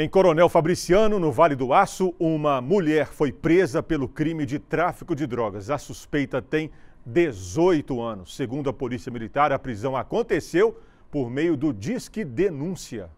Em Coronel Fabriciano, no Vale do Aço, uma mulher foi presa pelo crime de tráfico de drogas. A suspeita tem 18 anos. Segundo a Polícia Militar, a prisão aconteceu por meio do Disque Denúncia.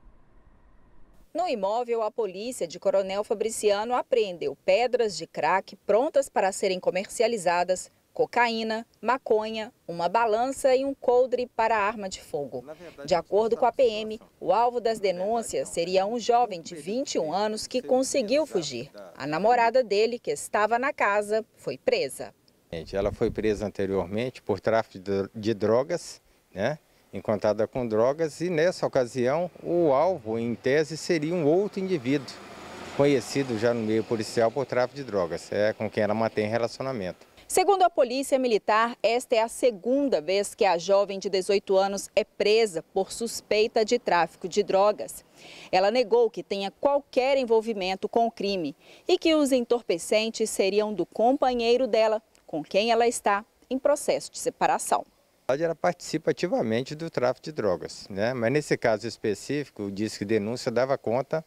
No imóvel, a polícia de Coronel Fabriciano apreendeu pedras de crack prontas para serem comercializadas cocaína, maconha, uma balança e um coldre para arma de fogo. De acordo com a tá PM, o alvo das denúncias seria um jovem de 21 anos que conseguiu fugir. A namorada dele, que estava na casa, foi presa. Ela foi presa anteriormente por tráfico de drogas, né? encontrada com drogas e nessa ocasião o alvo, em tese, seria um outro indivíduo conhecido já no meio policial por tráfico de drogas, é com quem ela mantém relacionamento. Segundo a Polícia Militar, esta é a segunda vez que a jovem de 18 anos é presa por suspeita de tráfico de drogas. Ela negou que tenha qualquer envolvimento com o crime e que os entorpecentes seriam do companheiro dela, com quem ela está em processo de separação ela participa ativamente do tráfico de drogas, né? mas nesse caso específico, o que denúncia dava conta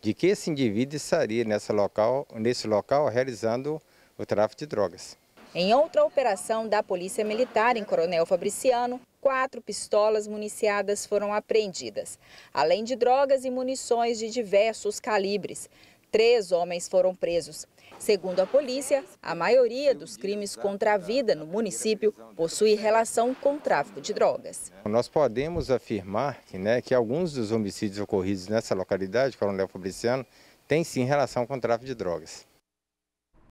de que esse indivíduo estaria nessa local, nesse local realizando o tráfico de drogas. Em outra operação da Polícia Militar em Coronel Fabriciano, quatro pistolas municiadas foram apreendidas, além de drogas e munições de diversos calibres. Três homens foram presos. Segundo a polícia, a maioria dos crimes contra a vida no município possui relação com tráfico de drogas. Nós podemos afirmar que, né, que alguns dos homicídios ocorridos nessa localidade, Coronel Fabriciano, têm sim relação com tráfico de drogas.